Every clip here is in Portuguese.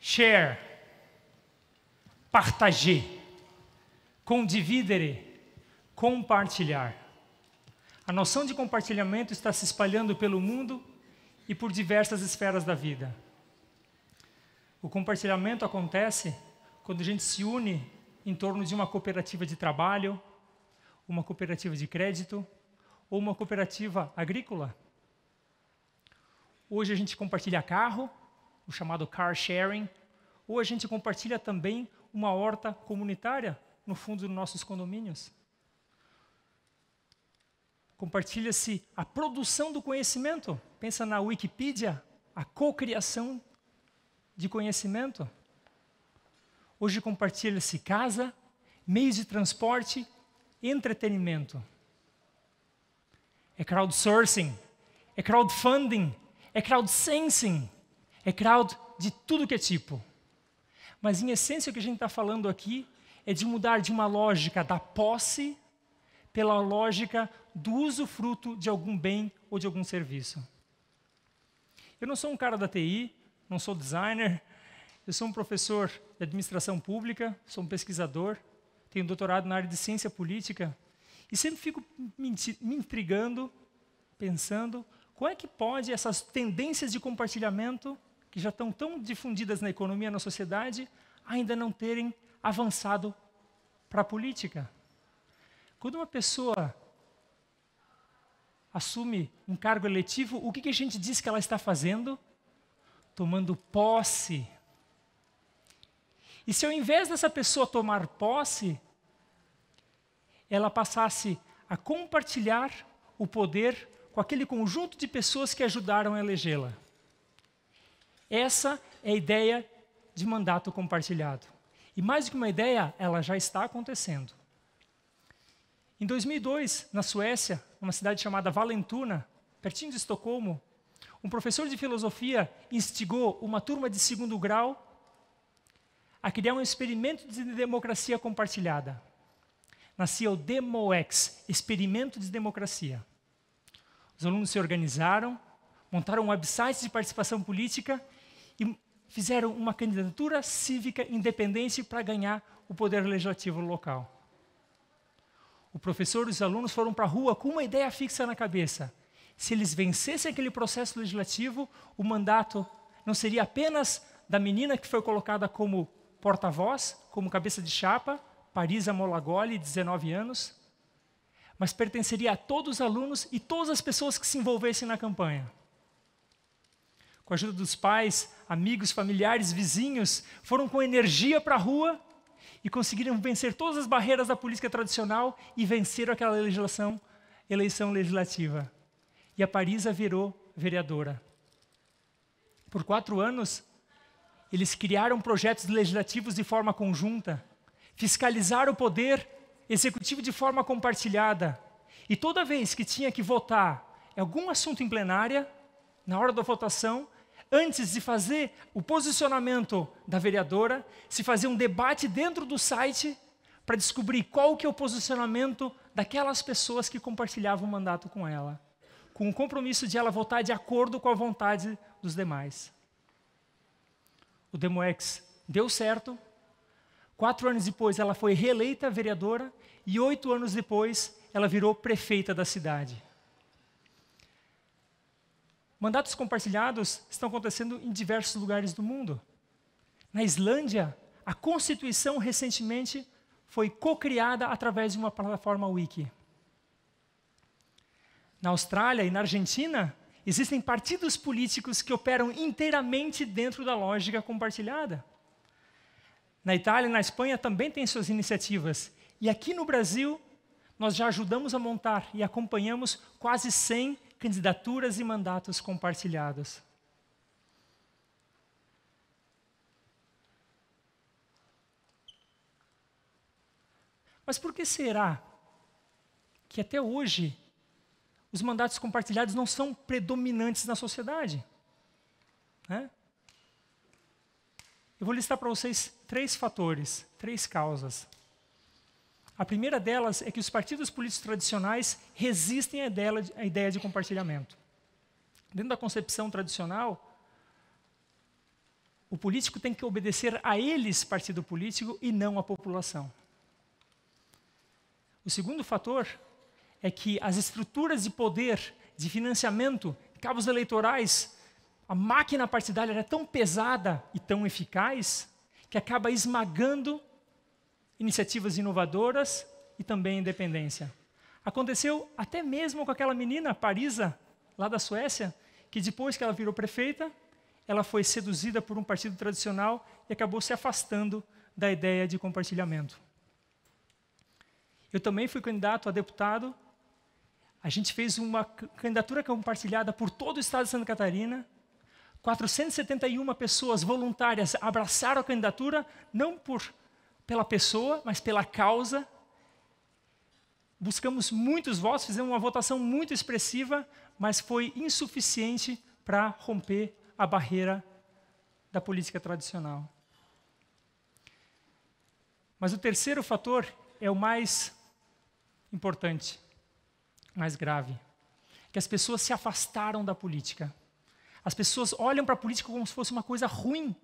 Share, partager, condividere, compartilhar. A noção de compartilhamento está se espalhando pelo mundo e por diversas esferas da vida. O compartilhamento acontece quando a gente se une em torno de uma cooperativa de trabalho, uma cooperativa de crédito ou uma cooperativa agrícola. Hoje a gente compartilha carro, o chamado car sharing, ou a gente compartilha também uma horta comunitária no fundo dos nossos condomínios. Compartilha-se a produção do conhecimento. Pensa na Wikipedia, a cocriação de conhecimento. Hoje compartilha-se casa, meios de transporte, entretenimento. É crowdsourcing, é crowdfunding, é crowdsensing, é crowd de tudo que é tipo. Mas em essência o que a gente está falando aqui é de mudar de uma lógica da posse pela lógica do usufruto de algum bem ou de algum serviço. Eu não sou um cara da TI, não sou designer, eu sou um professor de administração pública, sou um pesquisador, tenho doutorado na área de ciência política e sempre fico me, intrigando, pensando como é que pode essas tendências de compartilhamento que já estão tão difundidas na economia, na sociedade, ainda não terem avançado para a política. Quando uma pessoa assume um cargo eletivo, o que, que, a gente diz que ela está fazendo? Tomando posse e se ao invés dessa pessoa tomar posse, ela passasse a compartilhar o poder com aquele conjunto de pessoas que ajudaram a elegê-la. Essa é a ideia de mandato compartilhado. E mais do que uma ideia, ela já está acontecendo. Em 2002, na Suécia, numa cidade chamada Valentuna, pertinho de Estocolmo, um professor de filosofia instigou uma turma de segundo grau a criar um experimento de democracia compartilhada. Nascia o DemoEx, Experimento de Democracia. Os alunos se organizaram, montaram um website de participação política e fizeram uma candidatura cívica independente para ganhar o poder legislativo local. O professor e os alunos foram para a rua com uma ideia fixa na cabeça. Se eles vencessem aquele processo legislativo, o mandato não seria apenas da menina que foi colocada como porta-voz, como cabeça de chapa, Parisa Molagoli, 19 anos, mas pertenceria a todos os alunos e todas as pessoas que se envolvessem na campanha. Com a ajuda dos pais, amigos, familiares, vizinhos, foram com energia para a rua e conseguiram vencer todas as barreiras da política tradicional e venceram aquela legislação, eleição legislativa. E a Parisa virou vereadora. Por quatro anos, eles criaram projetos legislativos de forma conjunta, fiscalizaram o poder executivo de forma compartilhada. E toda vez que tinha que votar algum assunto em plenária, na hora da votação, antes de fazer o posicionamento da vereadora, se fazia um debate dentro do site para descobrir qual que é o posicionamento daquelas pessoas que compartilhavam o mandato com ela, com o compromisso de ela votar de acordo com a vontade dos demais o Demoex deu certo. Quatro anos depois, ela foi reeleita vereadora e oito anos depois, ela virou prefeita da cidade. Mandatos compartilhados estão acontecendo em diversos lugares do mundo. Na Islândia, a Constituição recentemente foi co-criada através de uma plataforma wiki. Na Austrália e na Argentina, Existem partidos políticos que operam inteiramente dentro da lógica compartilhada. Na Itália na Espanha também tem suas iniciativas. E aqui no Brasil, nós já ajudamos a montar e acompanhamos quase 100 candidaturas e mandatos compartilhados. Mas por que será que até hoje os mandatos compartilhados não são predominantes na sociedade. Né? Eu vou listar para vocês três fatores, três causas. A primeira delas é que os partidos políticos tradicionais resistem à ideia de compartilhamento. Dentro da concepção tradicional, o político tem que obedecer a eles, partido político, e não à população. O segundo fator é que as estruturas de poder, de financiamento, cabos eleitorais, a máquina partidária era tão pesada e tão eficaz que acaba esmagando iniciativas inovadoras e também independência. Aconteceu até mesmo com aquela menina, Parisa, lá da Suécia, que depois que ela virou prefeita, ela foi seduzida por um partido tradicional e acabou se afastando da ideia de compartilhamento. Eu também fui candidato a deputado a gente fez uma candidatura compartilhada por todo o estado de Santa Catarina. 471 pessoas voluntárias abraçaram a candidatura, não por, pela pessoa, mas pela causa. Buscamos muitos votos, fizemos uma votação muito expressiva, mas foi insuficiente para romper a barreira da política tradicional. Mas o terceiro fator é o mais importante mais grave, que as pessoas se afastaram da política. As pessoas olham para a política como se fosse uma coisa ruim,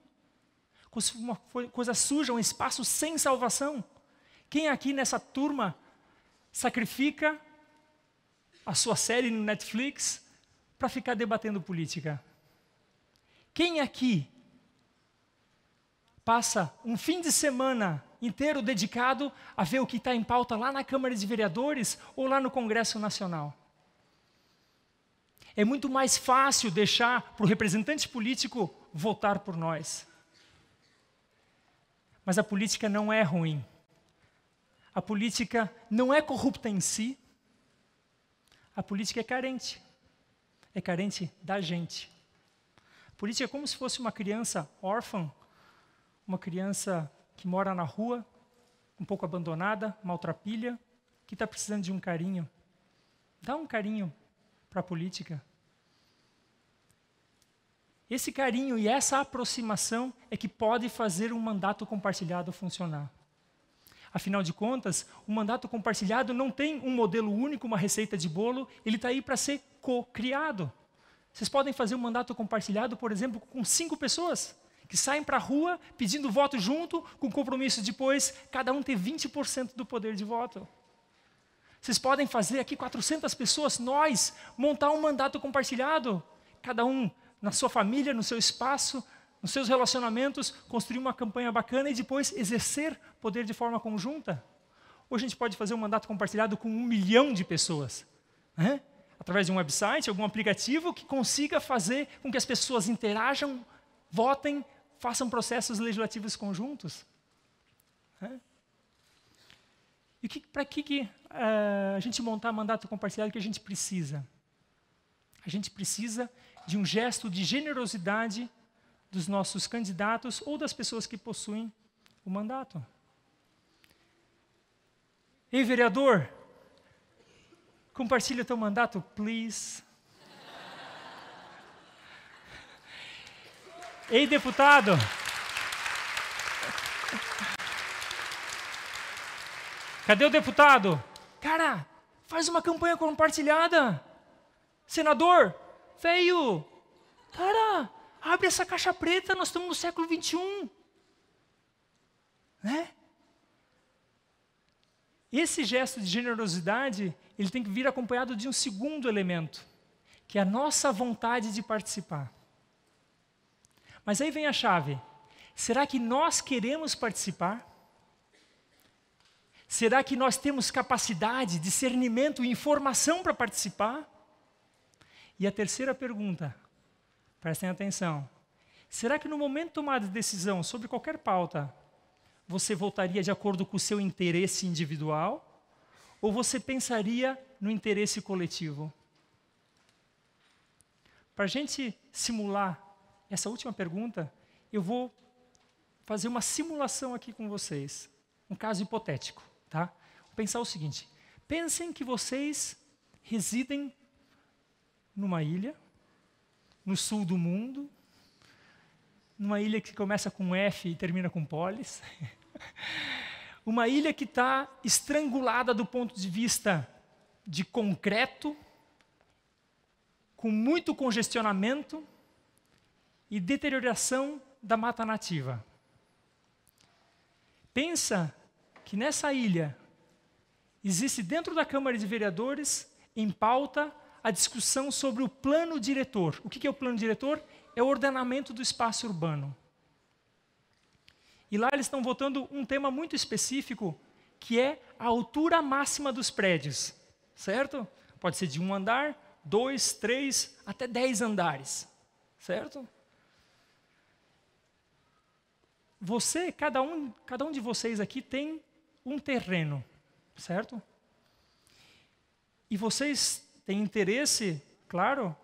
como se fosse uma coisa suja, um espaço sem salvação. Quem aqui nessa turma sacrifica a sua série no Netflix para ficar debatendo política? Quem aqui passa um fim de semana inteiro dedicado a ver o que está em pauta lá na Câmara de Vereadores ou lá no Congresso Nacional. É muito mais fácil deixar para o representante político votar por nós. Mas a política não é ruim. A política não é corrupta em si. A política é carente. É carente da gente. A política é como se fosse uma criança órfã, uma criança que mora na rua, um pouco abandonada, maltrapilha, que está precisando de um carinho. Dá um carinho para a política. Esse carinho e essa aproximação é que pode fazer um mandato compartilhado funcionar. Afinal de contas, o mandato compartilhado não tem um modelo único, uma receita de bolo, ele está aí para ser co-criado. Vocês podem fazer um mandato compartilhado, por exemplo, com cinco pessoas que saem para a rua pedindo voto junto, com compromisso depois, cada um ter 20% do poder de voto. Vocês podem fazer aqui 400 pessoas, nós, montar um mandato compartilhado, cada um na sua família, no seu espaço, nos seus relacionamentos, construir uma campanha bacana e depois exercer poder de forma conjunta. Hoje a gente pode fazer um mandato compartilhado com um milhão de pessoas, né? através de um website, algum aplicativo que consiga fazer com que as pessoas interajam, votem, façam processos legislativos conjuntos. Né? E para que, que uh, a gente montar mandato compartilhado que a gente precisa? A gente precisa de um gesto de generosidade dos nossos candidatos ou das pessoas que possuem o mandato. Ei, vereador, compartilha teu mandato, please. Ei, deputado! Cadê o deputado? Cara, faz uma campanha compartilhada. Senador, veio. Cara, abre essa caixa preta, nós estamos no século XXI. Né? Esse gesto de generosidade, ele tem que vir acompanhado de um segundo elemento, que é a nossa vontade de participar. Mas aí vem a chave. Será que nós queremos participar? Será que nós temos capacidade, discernimento e informação para participar? E a terceira pergunta, prestem atenção. Será que no momento de tomar de decisão sobre qualquer pauta, você votaria de acordo com o seu interesse individual ou você pensaria no interesse coletivo? Para a gente simular essa última pergunta, eu vou fazer uma simulação aqui com vocês, um caso hipotético, tá? Vou pensar o seguinte: pensem que vocês residem numa ilha no sul do mundo, numa ilha que começa com F e termina com polis, uma ilha que está estrangulada do ponto de vista de concreto, com muito congestionamento e deterioração da mata nativa. Pensa que nessa ilha existe dentro da Câmara de Vereadores em pauta a discussão sobre o plano diretor. O que é o plano diretor? É o ordenamento do espaço urbano. E lá eles estão votando um tema muito específico, que é a altura máxima dos prédios, certo? Pode ser de um andar, dois, três, até dez andares, certo? você, cada um, cada um de vocês aqui tem um terreno, certo? E vocês têm interesse, claro,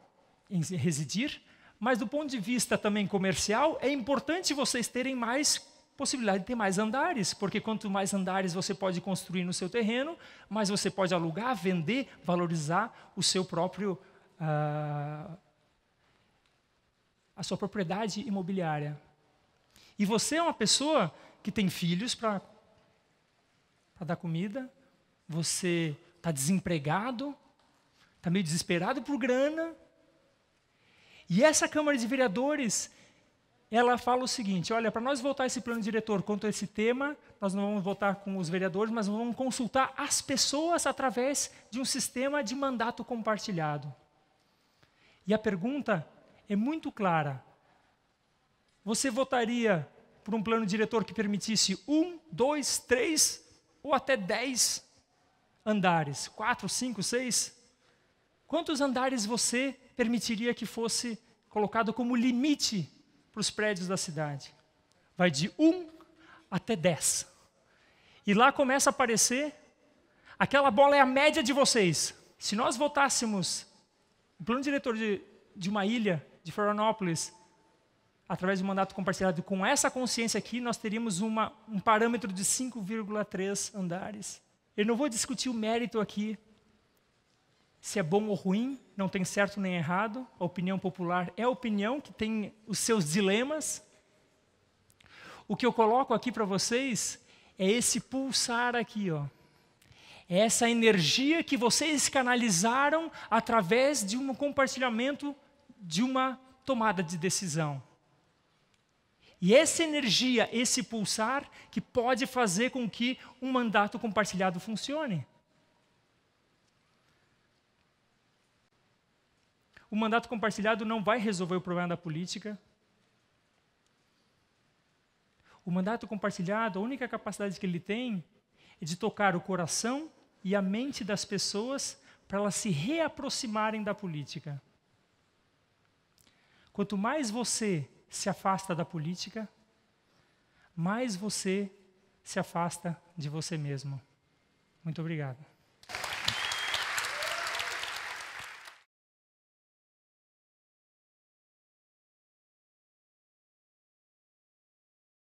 em residir, mas do ponto de vista também comercial, é importante vocês terem mais possibilidade de ter mais andares, porque quanto mais andares você pode construir no seu terreno, mais você pode alugar, vender, valorizar o seu próprio uh, a sua propriedade imobiliária. E você é uma pessoa que tem filhos para dar comida, você está desempregado, está meio desesperado por grana. E essa Câmara de Vereadores, ela fala o seguinte: olha, para nós voltar esse plano diretor quanto a esse tema, nós não vamos votar com os vereadores, mas vamos consultar as pessoas através de um sistema de mandato compartilhado. E a pergunta é muito clara: você votaria por um plano diretor que permitisse um, dois, três ou até dez andares? Quatro, cinco, seis? Quantos andares você permitiria que fosse colocado como limite para os prédios da cidade? Vai de um até dez. E lá começa a aparecer aquela bola é a média de vocês. Se nós votássemos o plano diretor de, de uma ilha, de Florianópolis, através do mandato compartilhado, com essa consciência aqui, nós teríamos uma, um parâmetro de 5,3 andares. Eu não vou discutir o mérito aqui, se é bom ou ruim, não tem certo nem errado. A opinião popular é a opinião que tem os seus dilemas. O que eu coloco aqui para vocês é esse pulsar aqui, ó. É essa energia que vocês canalizaram através de um compartilhamento de uma tomada de decisão. E essa energia, esse pulsar, que pode fazer com que um mandato compartilhado funcione. O mandato compartilhado não vai resolver o problema da política. O mandato compartilhado, a única capacidade que ele tem é de tocar o coração e a mente das pessoas para elas se reaproximarem da política. Quanto mais você se afasta da política, mais você se afasta de você mesmo. Muito obrigado.